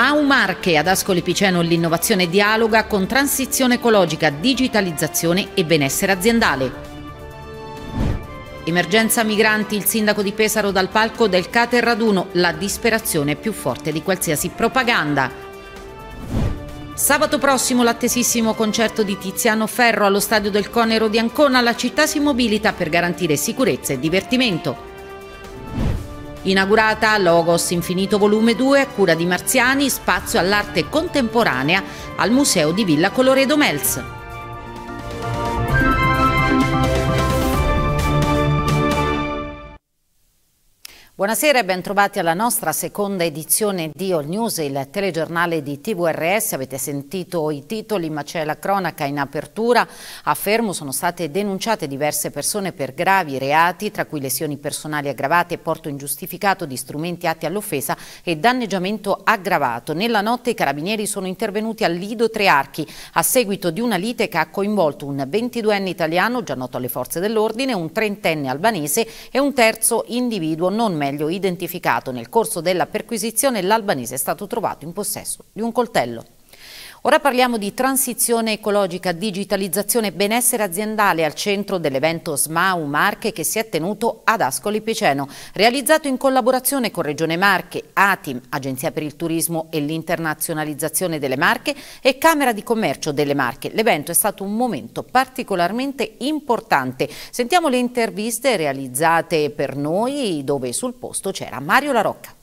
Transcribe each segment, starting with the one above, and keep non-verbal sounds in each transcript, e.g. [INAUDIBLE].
Mau Marche, ad Ascoli Piceno l'innovazione dialoga con transizione ecologica, digitalizzazione e benessere aziendale. Emergenza migranti, il sindaco di Pesaro dal palco del Caterraduno, la disperazione più forte di qualsiasi propaganda. Sabato prossimo l'attesissimo concerto di Tiziano Ferro allo stadio del Conero di Ancona, la città si mobilita per garantire sicurezza e divertimento. Inaugurata Logos Infinito Volume 2 a cura di Marziani, spazio all'arte contemporanea al Museo di Villa Coloredo Mels. Buonasera e bentrovati alla nostra seconda edizione di All News, il telegiornale di TVRS. Avete sentito i titoli, ma c'è la cronaca in apertura. A Fermo sono state denunciate diverse persone per gravi reati, tra cui lesioni personali aggravate, porto ingiustificato di strumenti atti all'offesa e danneggiamento aggravato. Nella notte i carabinieri sono intervenuti al Lido Trearchi a seguito di una lite che ha coinvolto un 22enne italiano, già noto alle forze dell'ordine, un trentenne albanese e un terzo individuo non medico meglio identificato nel corso della perquisizione l'albanese è stato trovato in possesso di un coltello. Ora parliamo di transizione ecologica, digitalizzazione e benessere aziendale al centro dell'evento SMAU Marche che si è tenuto ad Ascoli Piceno, realizzato in collaborazione con Regione Marche, ATIM, Agenzia per il Turismo e l'Internazionalizzazione delle Marche e Camera di Commercio delle Marche. L'evento è stato un momento particolarmente importante. Sentiamo le interviste realizzate per noi dove sul posto c'era Mario Larocca.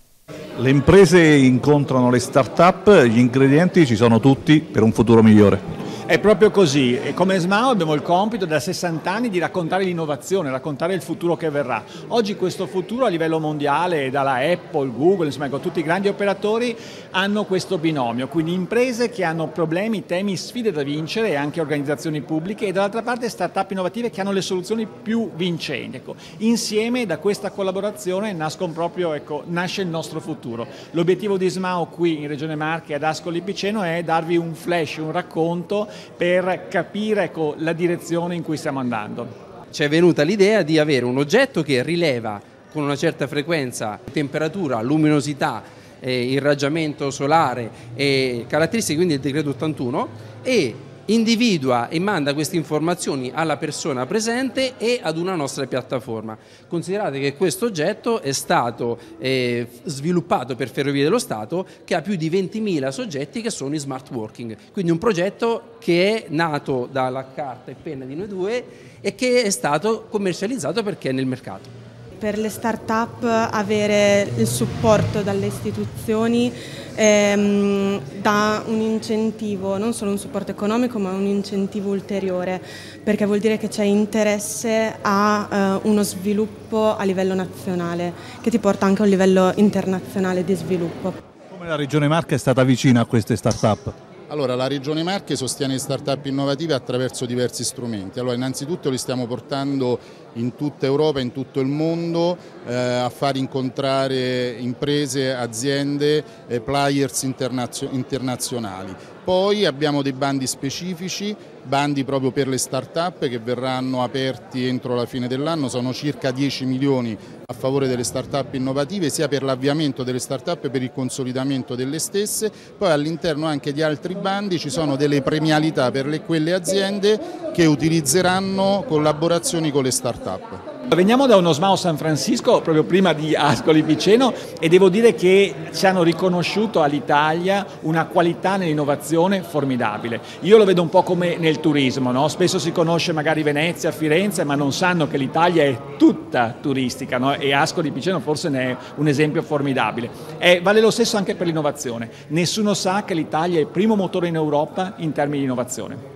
Le imprese incontrano le start-up, gli ingredienti ci sono tutti per un futuro migliore. È proprio così e come SMAO abbiamo il compito da 60 anni di raccontare l'innovazione, raccontare il futuro che verrà. Oggi questo futuro a livello mondiale, dalla Apple, Google, insomma ecco, tutti i grandi operatori hanno questo binomio, quindi imprese che hanno problemi, temi, sfide da vincere e anche organizzazioni pubbliche e dall'altra parte start-up innovative che hanno le soluzioni più vincenti. Ecco, insieme da questa collaborazione proprio, ecco, nasce il nostro futuro. L'obiettivo di SMAO qui in Regione Marche ad Ascoli Piceno è darvi un flash, un racconto per capire ecco, la direzione in cui stiamo andando. Ci è venuta l'idea di avere un oggetto che rileva con una certa frequenza temperatura, luminosità, eh, irraggiamento solare e caratteristiche quindi del decreto 81 e individua e manda queste informazioni alla persona presente e ad una nostra piattaforma. Considerate che questo oggetto è stato eh, sviluppato per Ferrovie dello Stato che ha più di 20.000 soggetti che sono in smart working, quindi un progetto che è nato dalla carta e penna di noi due e che è stato commercializzato perché è nel mercato per le start-up avere il supporto dalle istituzioni ehm, dà un incentivo, non solo un supporto economico, ma un incentivo ulteriore, perché vuol dire che c'è interesse a eh, uno sviluppo a livello nazionale, che ti porta anche a un livello internazionale di sviluppo. Come la Regione Marca è stata vicina a queste start-up? Allora, la Regione Marche sostiene start-up innovative attraverso diversi strumenti. Allora, innanzitutto li stiamo portando in tutta Europa, in tutto il mondo, eh, a far incontrare imprese, aziende, eh, players internazio internazionali. Poi abbiamo dei bandi specifici, bandi proprio per le start-up che verranno aperti entro la fine dell'anno, sono circa 10 milioni a favore delle start-up innovative sia per l'avviamento delle start-up e per il consolidamento delle stesse, poi all'interno anche di altri bandi ci sono delle premialità per le, quelle aziende che utilizzeranno collaborazioni con le start-up. Veniamo da uno SMAO San Francisco proprio prima di Ascoli Piceno e devo dire che ci hanno riconosciuto all'Italia una qualità nell'innovazione formidabile. Io lo vedo un po' come nel turismo, no? spesso si conosce magari Venezia, Firenze, ma non sanno che l'Italia è tutta turistica, no? e Asco di Piceno forse ne è un esempio formidabile. E eh, vale lo stesso anche per l'innovazione. Nessuno sa che l'Italia è il primo motore in Europa in termini di innovazione.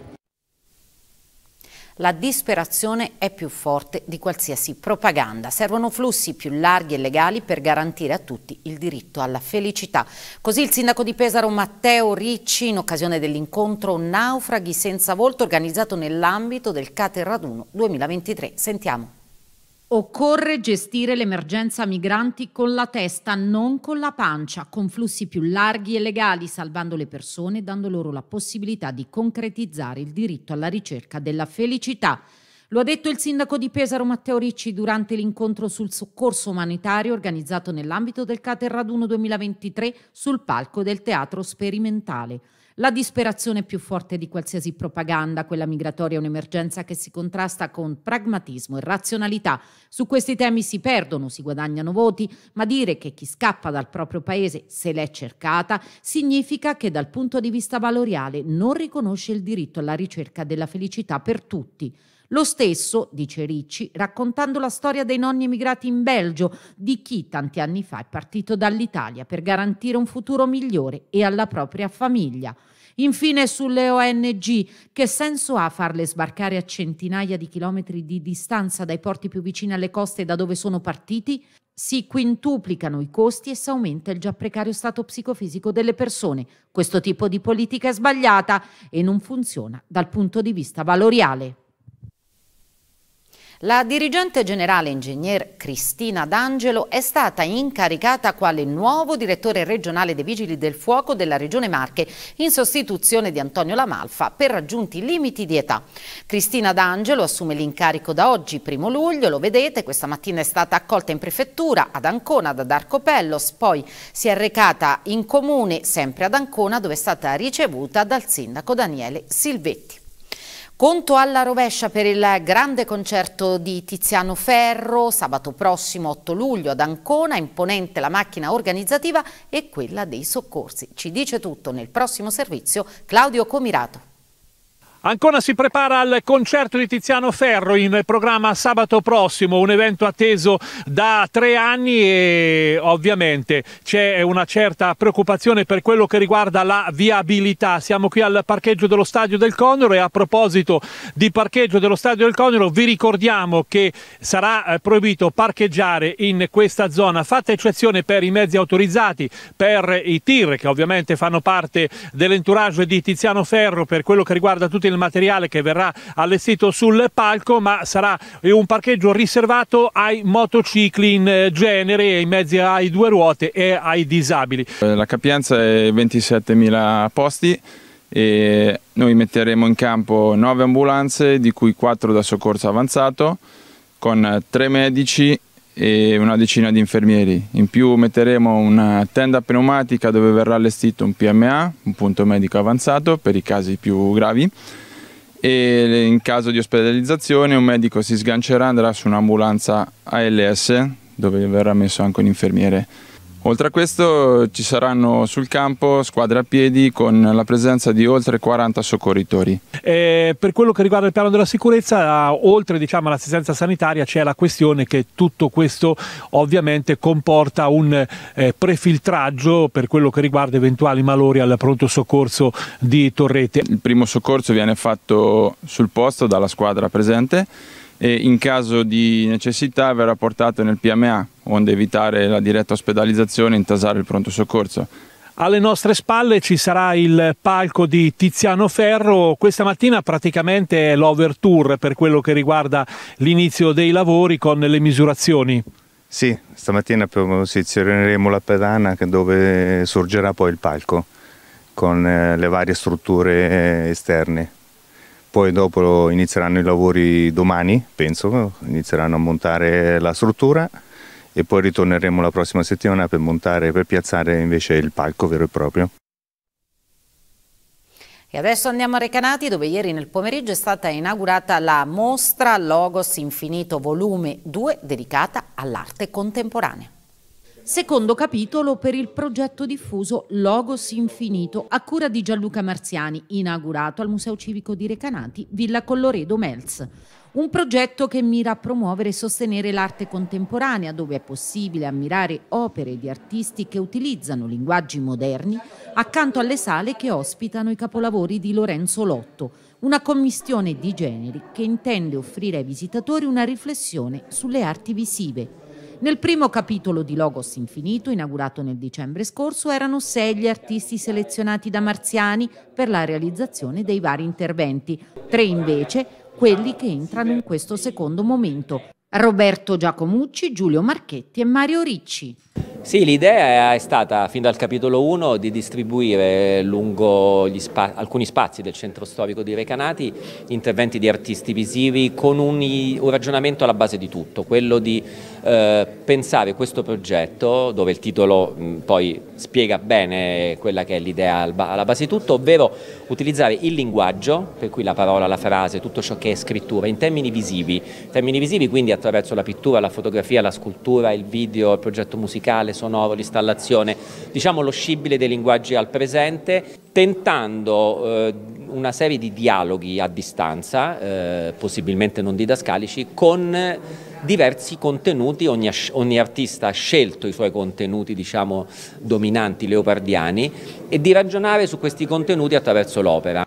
La disperazione è più forte di qualsiasi propaganda. Servono flussi più larghi e legali per garantire a tutti il diritto alla felicità. Così il sindaco di Pesaro Matteo Ricci, in occasione dell'incontro Naufraghi senza volto organizzato nell'ambito del Caterraduno 2023. Sentiamo. Occorre gestire l'emergenza migranti con la testa, non con la pancia, con flussi più larghi e legali, salvando le persone e dando loro la possibilità di concretizzare il diritto alla ricerca della felicità. Lo ha detto il sindaco di Pesaro Matteo Ricci durante l'incontro sul soccorso umanitario organizzato nell'ambito del Caterraduno 2023 sul palco del Teatro Sperimentale. La disperazione è più forte di qualsiasi propaganda, quella migratoria è un'emergenza che si contrasta con pragmatismo e razionalità. Su questi temi si perdono, si guadagnano voti, ma dire che chi scappa dal proprio paese se l'è cercata significa che dal punto di vista valoriale non riconosce il diritto alla ricerca della felicità per tutti. Lo stesso, dice Ricci, raccontando la storia dei nonni emigrati in Belgio, di chi tanti anni fa è partito dall'Italia per garantire un futuro migliore e alla propria famiglia. Infine sulle ONG, che senso ha farle sbarcare a centinaia di chilometri di distanza dai porti più vicini alle coste da dove sono partiti? Si quintuplicano i costi e si aumenta il già precario stato psicofisico delle persone. Questo tipo di politica è sbagliata e non funziona dal punto di vista valoriale. La dirigente generale ingegner Cristina D'Angelo è stata incaricata quale nuovo direttore regionale dei Vigili del Fuoco della Regione Marche in sostituzione di Antonio Lamalfa per raggiunti limiti di età. Cristina D'Angelo assume l'incarico da oggi, primo luglio, lo vedete, questa mattina è stata accolta in prefettura ad Ancona da Darco Pellos, poi si è recata in comune sempre ad Ancona dove è stata ricevuta dal sindaco Daniele Silvetti. Conto alla rovescia per il grande concerto di Tiziano Ferro, sabato prossimo 8 luglio ad Ancona, imponente la macchina organizzativa e quella dei soccorsi. Ci dice tutto nel prossimo servizio Claudio Comirato. Ancora si prepara al concerto di Tiziano Ferro in programma sabato prossimo, un evento atteso da tre anni e ovviamente c'è una certa preoccupazione per quello che riguarda la viabilità. Siamo qui al parcheggio dello Stadio del Conero e a proposito di parcheggio dello Stadio del Conero vi ricordiamo che sarà eh, proibito parcheggiare in questa zona, fatta eccezione per i mezzi autorizzati, per i tir che ovviamente fanno parte dell'entourage di Tiziano Ferro per quello che riguarda tutti il materiale che verrà allestito sul palco, ma sarà un parcheggio riservato ai motocicli in eh, genere, in mezzo ai due ruote e ai disabili. Eh, la capienza è 27.000 posti e noi metteremo in campo 9 ambulanze, di cui 4 da soccorso avanzato, con 3 medici e una decina di infermieri. In più metteremo una tenda pneumatica dove verrà allestito un PMA, un punto medico avanzato per i casi più gravi e in caso di ospedalizzazione un medico si sgancerà e andrà su un'ambulanza ALS dove verrà messo anche un infermiere. Oltre a questo ci saranno sul campo squadre a piedi con la presenza di oltre 40 soccorritori. Eh, per quello che riguarda il piano della sicurezza, oltre diciamo, all'assistenza sanitaria c'è la questione che tutto questo ovviamente comporta un eh, prefiltraggio per quello che riguarda eventuali malori al pronto soccorso di Torrete. Il primo soccorso viene fatto sul posto dalla squadra presente e in caso di necessità verrà portato nel PMA, onde evitare la diretta ospedalizzazione e intasare il pronto soccorso. Alle nostre spalle ci sarà il palco di Tiziano Ferro, questa mattina praticamente è l'overture per quello che riguarda l'inizio dei lavori con le misurazioni. Sì, stamattina posizioneremo la pedana dove sorgerà poi il palco con eh, le varie strutture eh, esterne poi dopo inizieranno i lavori domani, penso, inizieranno a montare la struttura e poi ritorneremo la prossima settimana per montare, per piazzare invece il palco vero e proprio. E adesso andiamo a Recanati dove ieri nel pomeriggio è stata inaugurata la mostra Logos Infinito Volume 2 dedicata all'arte contemporanea. Secondo capitolo per il progetto diffuso Logos Infinito a cura di Gianluca Marziani, inaugurato al Museo Civico di Recanati, Villa Colloredo Melz. Un progetto che mira a promuovere e sostenere l'arte contemporanea, dove è possibile ammirare opere di artisti che utilizzano linguaggi moderni, accanto alle sale che ospitano i capolavori di Lorenzo Lotto, una commissione di generi che intende offrire ai visitatori una riflessione sulle arti visive. Nel primo capitolo di Logos Infinito, inaugurato nel dicembre scorso, erano sei gli artisti selezionati da Marziani per la realizzazione dei vari interventi, tre invece quelli che entrano in questo secondo momento. Roberto Giacomucci, Giulio Marchetti e Mario Ricci. Sì, l'idea è stata fin dal capitolo 1 di distribuire lungo spa alcuni spazi del centro storico di Recanati interventi di artisti visivi con un, un ragionamento alla base di tutto, quello di eh, pensare questo progetto, dove il titolo mh, poi spiega bene quella che è l'idea alla base di tutto, ovvero utilizzare il linguaggio, per cui la parola, la frase, tutto ciò che è scrittura, in termini visivi, termini visivi quindi attraverso la pittura, la fotografia, la scultura, il video, il progetto musicale, sonoro, l'installazione, diciamo lo scibile dei linguaggi al presente, tentando eh, una serie di dialoghi a distanza, eh, possibilmente non didascalici, con diversi contenuti, ogni, ogni, artista ha scelto i suoi contenuti diciamo, dominanti leopardiani e di ragionare su questi contenuti attraverso l'opera.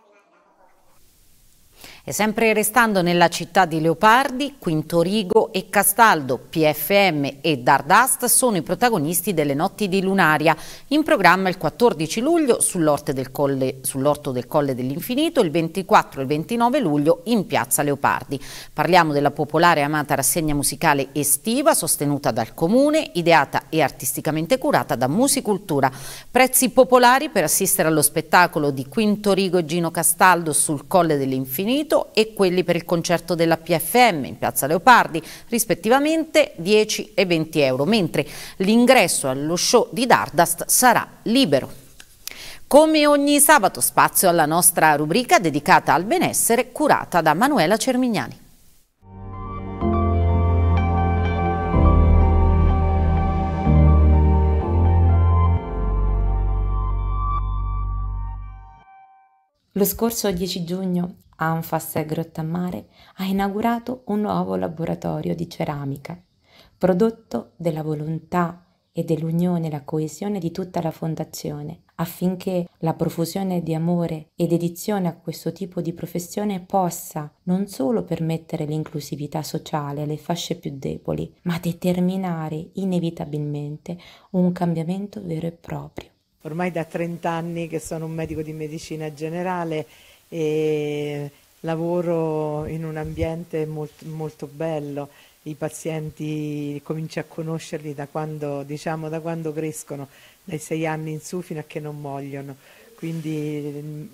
E sempre restando nella città di Leopardi, Quinto Rigo e Castaldo, PFM e Dardast sono i protagonisti delle notti di Lunaria, in programma il 14 luglio sull'orto del Colle, sull del Colle dell'Infinito, il 24 e il 29 luglio in Piazza Leopardi. Parliamo della popolare e amata rassegna musicale estiva sostenuta dal Comune, ideata e artisticamente curata da Musicultura. Prezzi popolari per assistere allo spettacolo di Quinto Rigo e Gino Castaldo sul Colle dell'Infinito Vito e quelli per il concerto della PFM in Piazza Leopardi, rispettivamente 10 e 20 euro, mentre l'ingresso allo show di Dardast sarà libero. Come ogni sabato spazio alla nostra rubrica dedicata al benessere curata da Manuela Cermignani. Lo scorso 10 giugno Anfas Grottammare ha inaugurato un nuovo laboratorio di ceramica, prodotto della volontà e dell'unione e la coesione di tutta la fondazione, affinché la profusione di amore e dedizione a questo tipo di professione possa non solo permettere l'inclusività sociale alle fasce più deboli, ma determinare inevitabilmente un cambiamento vero e proprio ormai da 30 anni che sono un medico di medicina generale e lavoro in un ambiente molto, molto bello, i pazienti cominci a conoscerli da quando, diciamo, da quando crescono, dai sei anni in su fino a che non muoiono. Quindi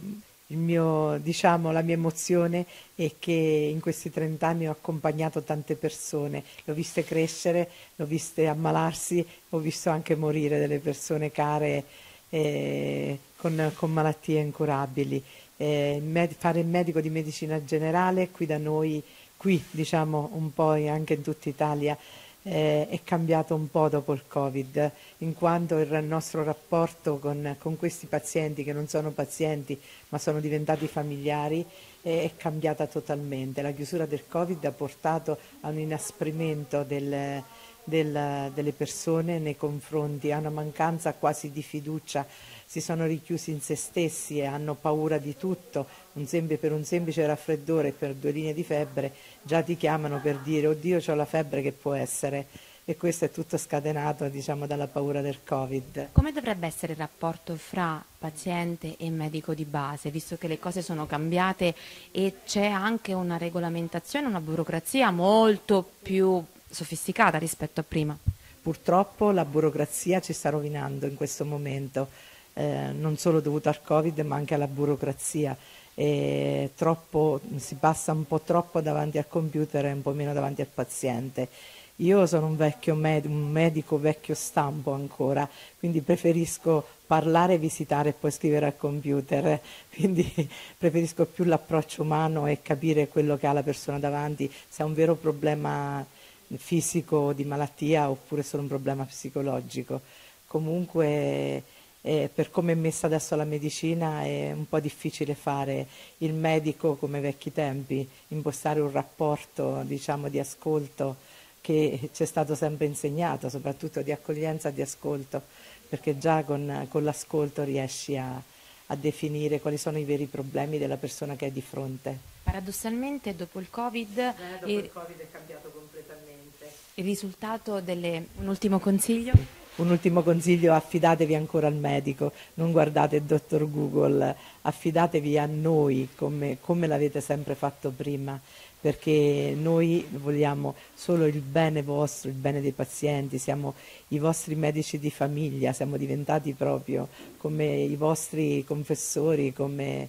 mio, diciamo, la mia emozione è che in questi 30 anni ho accompagnato tante persone, le ho viste crescere, le ho viste ammalarsi, ho visto anche morire delle persone care eh, con, con, malattie incurabili. Eh, med- fare il medico di medicina generale qui da noi, qui diciamo un po' anche in tutta Italia, eh, è cambiato un po' dopo il Covid, in quanto il nostro rapporto con, con questi pazienti, che non sono pazienti ma sono diventati familiari, eh, è cambiata totalmente. La chiusura del Covid ha portato a un inasprimento del, del, delle persone nei confronti, hanno una mancanza quasi di fiducia, si sono richiusi in se stessi e hanno paura di tutto, un semplice, per un semplice raffreddore e per due linee di febbre già ti chiamano per dire oddio ho la febbre che può essere e questo è tutto scatenato diciamo, dalla paura del Covid. Come dovrebbe essere il rapporto fra paziente e medico di base, visto che le cose sono cambiate e c'è anche una regolamentazione, una burocrazia molto più sofisticata rispetto a prima. Purtroppo la burocrazia ci sta rovinando in questo momento, eh, non solo dovuto al Covid ma anche alla burocrazia. Troppo, si passa un po' troppo davanti al computer e un po' meno davanti al paziente. Io sono un, vecchio med- un medico vecchio stampo ancora, quindi preferisco parlare, visitare e poi scrivere al computer, [LAUGHS] quindi preferisco più l'approccio umano e capire quello che ha la persona davanti, se ha un vero problema fisico di malattia oppure solo un problema psicologico. Comunque eh, per come è messa adesso la medicina è un po' difficile fare il medico come vecchi tempi, impostare un rapporto diciamo, di ascolto che ci è stato sempre insegnato, soprattutto di accoglienza e di ascolto, perché già con, con l'ascolto riesci a, a definire quali sono i veri problemi della persona che hai di fronte. Paradossalmente dopo il Covid, eh, dopo il, il Covid è cambiato completamente. Il risultato delle... un ultimo consiglio? Un ultimo consiglio, affidatevi ancora al medico, non guardate il dottor Google, affidatevi a noi come, come l'avete sempre fatto prima, perché noi vogliamo solo il bene vostro, il bene dei pazienti, siamo i vostri medici di famiglia, siamo diventati proprio come i vostri confessori, come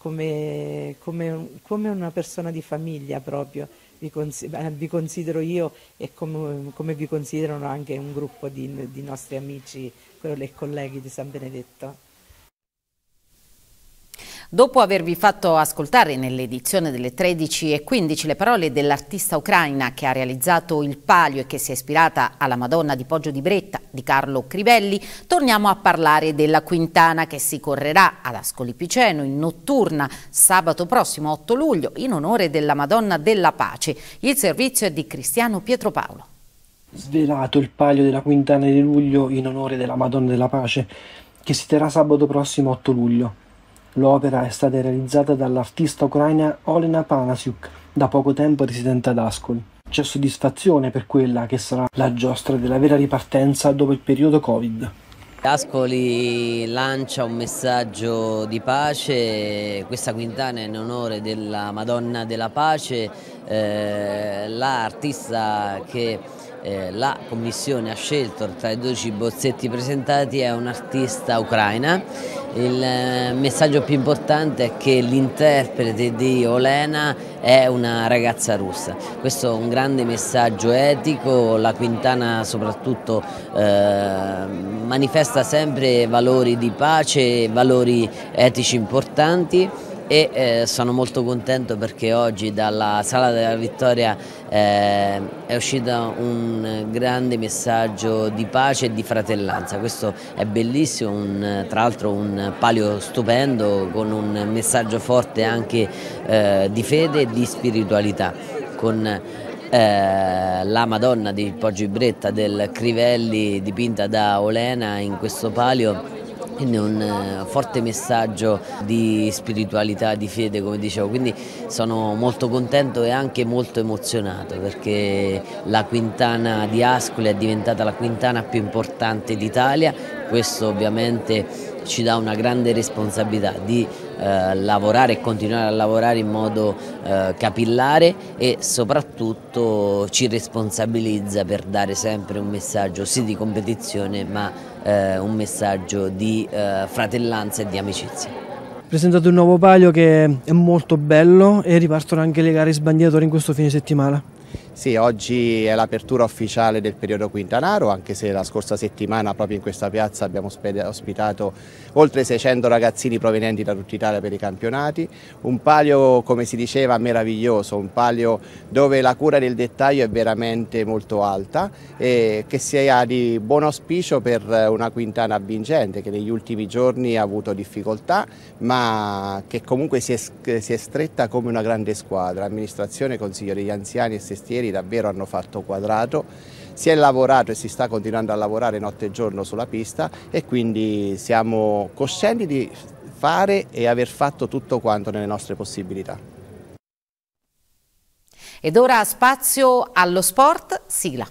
come, come, come una persona di famiglia proprio, vi, cons eh, vi considero io e com come vi considerano anche un gruppo di, di nostri amici, quello dei colleghi di San Benedetto. Dopo avervi fatto ascoltare nell'edizione delle 13.15 le parole dell'artista ucraina che ha realizzato Il Palio e che si è ispirata alla Madonna di Poggio di Bretta di Carlo Crivelli, torniamo a parlare della Quintana che si correrà ad Ascoli Piceno in notturna sabato prossimo 8 luglio in onore della Madonna della Pace. Il servizio è di Cristiano Pietropaolo. Svelato il Palio della Quintana di luglio in onore della Madonna della Pace che si terrà sabato prossimo 8 luglio. L'opera è stata realizzata dall'artista ucraina Olena Panasiuk, da poco tempo residente ad Ascoli. C'è soddisfazione per quella che sarà la giostra della vera ripartenza dopo il periodo Covid. Ascoli lancia un messaggio di pace, questa quintana è in onore della Madonna della Pace, eh, l'artista che eh, la commissione ha scelto tra i 12 bozzetti presentati è un'artista ucraina. Il eh, messaggio più importante è che l'interprete di Olena è una ragazza russa. Questo è un grande messaggio etico, la Quintana soprattutto eh, manifesta sempre valori di pace, valori etici importanti e eh, sono molto contento perché oggi dalla Sala della Vittoria eh, è uscito un grande messaggio di pace e di fratellanza, questo è bellissimo, un, tra l'altro un palio stupendo con un messaggio forte anche eh, di fede e di spiritualità. Con, eh, la Madonna di Poggio Bretta del Crivelli dipinta da Olena in questo palio quindi un eh, forte messaggio di spiritualità, di fede come dicevo, quindi sono molto contento e anche molto emozionato perché la Quintana di Ascoli è diventata la Quintana più importante d'Italia, questo ovviamente ci dà una grande responsabilità di eh, lavorare e continuare a lavorare in modo eh, capillare e soprattutto ci responsabilizza per dare sempre un messaggio sì di competizione ma di eh, un messaggio di eh, fratellanza e di amicizia. Presentate un nuovo palio che è molto bello e ripartono anche le gare sbandieratori in questo fine settimana. Sì, oggi è l'apertura ufficiale del periodo Quintanaro, anche se la scorsa settimana proprio in questa piazza abbiamo ospitato oltre 600 ragazzini provenienti da tutta Italia per i campionati, un palio come si diceva meraviglioso, un palio dove la cura del dettaglio è veramente molto alta e che sia di buon auspicio per una Quintana vincente che negli ultimi giorni ha avuto difficoltà ma che comunque si è, si è stretta come una grande squadra, amministrazione, consiglio degli anziani e stessi forestieri davvero hanno fatto quadrato, si è lavorato e si sta continuando a lavorare notte e giorno sulla pista e quindi siamo coscienti di fare e aver fatto tutto quanto nelle nostre possibilità. Ed ora spazio allo sport, sigla.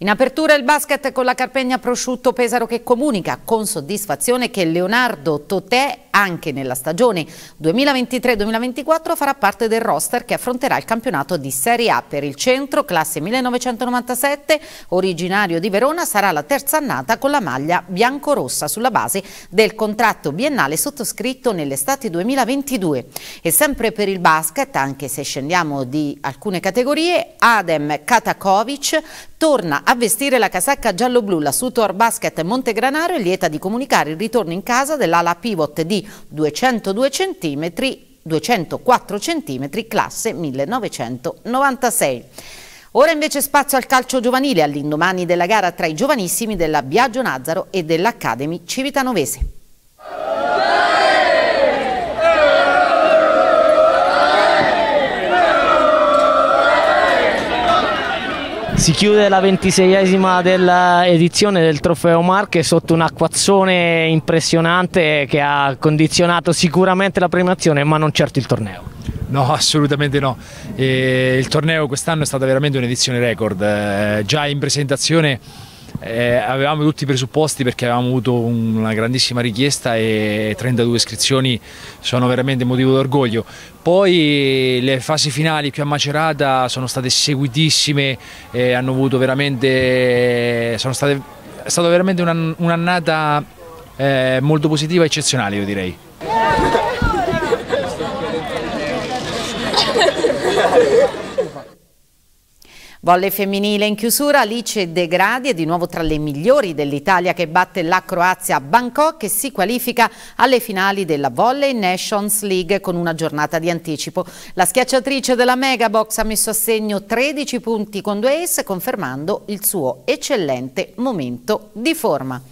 In apertura il basket con la Carpegna Prosciutto Pesaro che comunica con soddisfazione che Leonardo Totè anche nella stagione 2023-2024 farà parte del roster che affronterà il campionato di Serie A per il centro, classe 1997, originario di Verona, sarà la terza annata con la maglia biancorossa sulla base del contratto biennale sottoscritto nell'estate 2022. E sempre per il basket, anche se scendiamo di alcune categorie, Adem Katakovic torna a vestire la casacca giallo-blu. La Sutor Basket Montegranaro è lieta di comunicare il ritorno in casa dell'ala pivot di 202 cm, 204 cm, classe 1996. Ora invece spazio al calcio giovanile all'indomani della gara tra i giovanissimi della Biagio Nazzaro e dell'Academy Civitanovese. Si chiude la ventiseiesima dell'edizione del trofeo Marche sotto un acquazzone impressionante che ha condizionato sicuramente la premiazione ma non certo il torneo. No, assolutamente no. E il torneo quest'anno è stata veramente un'edizione record. Eh, già in presentazione eh, avevamo tutti i presupposti perché avevamo avuto una grandissima richiesta e 32 iscrizioni sono veramente motivo d'orgoglio. Poi le fasi finali più a Macerata sono state seguitissime, eh, hanno avuto veramente, sono state, è stata veramente un'annata eh, molto positiva e eccezionale io direi. Volle femminile in chiusura, Alice Degradi è di nuovo tra le migliori dell'Italia che batte la Croazia a Bangkok e si qualifica alle finali della Volley Nations League con una giornata di anticipo. La schiacciatrice della Megabox ha messo a segno 13 punti con due ace confermando il suo eccellente momento di forma.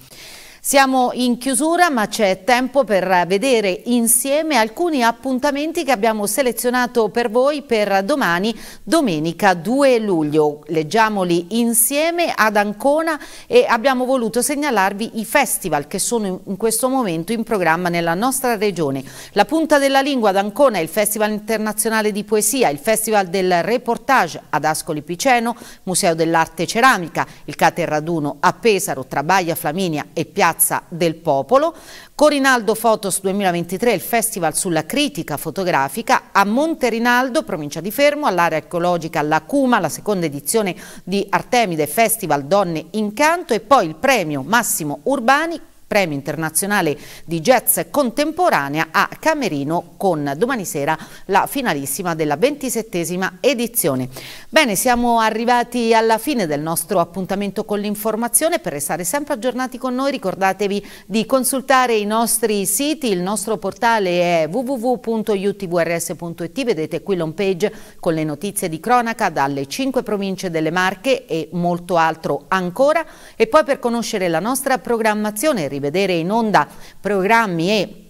Siamo in chiusura ma c'è tempo per vedere insieme alcuni appuntamenti che abbiamo selezionato per voi per domani, domenica 2 luglio. Leggiamoli insieme ad Ancona e abbiamo voluto segnalarvi i festival che sono in questo momento in programma nella nostra regione. La punta della lingua ad Ancona è il Festival Internazionale di Poesia, il Festival del Reportage ad Ascoli Piceno, Museo dell'Arte Ceramica, il Caterraduno a Pesaro, Trabaia, Flaminia e Piazza Piazza del Popolo, Corinaldo Photos 2023, il festival sulla critica fotografica, a Monte Rinaldo, provincia di Fermo, all'area archeologica La Cuma, la seconda edizione di Artemide Festival Donne in Canto e poi il premio Massimo Urbani premio internazionale di jazz contemporanea a Camerino con domani sera la finalissima della ventisettesima edizione. Bene, siamo arrivati alla fine del nostro appuntamento con l'informazione. Per restare sempre aggiornati con noi ricordatevi di consultare i nostri siti, il nostro portale è www.utvrs.it, vedete qui l'home page con le notizie di cronaca dalle cinque province delle Marche e molto altro ancora. E poi per conoscere la nostra programmazione rivedere in onda programmi e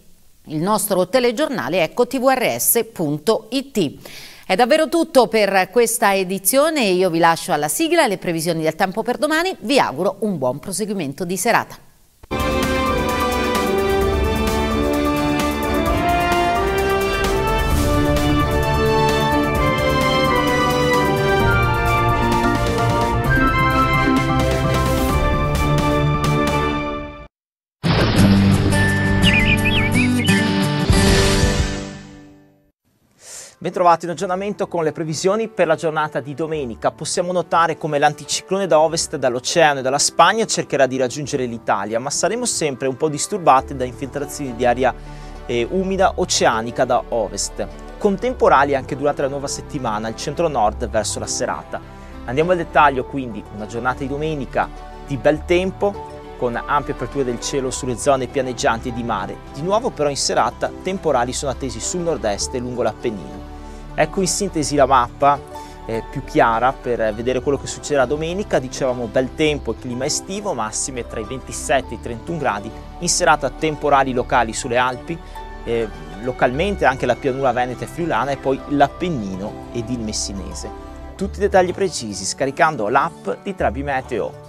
il nostro telegiornale, ecco tvrs.it. È davvero tutto per questa edizione, io vi lascio alla sigla, le previsioni del tempo per domani, vi auguro un buon proseguimento di serata. Bentrovati in aggiornamento con le previsioni per la giornata di domenica. Possiamo notare come l'anticiclone da ovest, dall'oceano e dalla Spagna cercherà di raggiungere l'Italia, ma saremo sempre un po' disturbati da infiltrazioni di aria eh, umida oceanica da ovest, con temporali anche durante la nuova settimana al centro-nord verso la serata. Andiamo al dettaglio quindi, una giornata di domenica di bel tempo, con ampie aperture del cielo sulle zone pianeggianti e di mare. Di nuovo però in serata temporali sono attesi sul nord-est e lungo l'Appennino. Ecco in sintesi la mappa eh, più chiara per vedere quello che succederà domenica. Dicevamo bel tempo e clima estivo, massime tra i 27 e i 31 gradi. In serata temporali locali sulle Alpi, eh, localmente anche la pianura veneta e friulana e poi l'Appennino ed il Messinese. Tutti i dettagli precisi scaricando l'app di Trabi Meteo.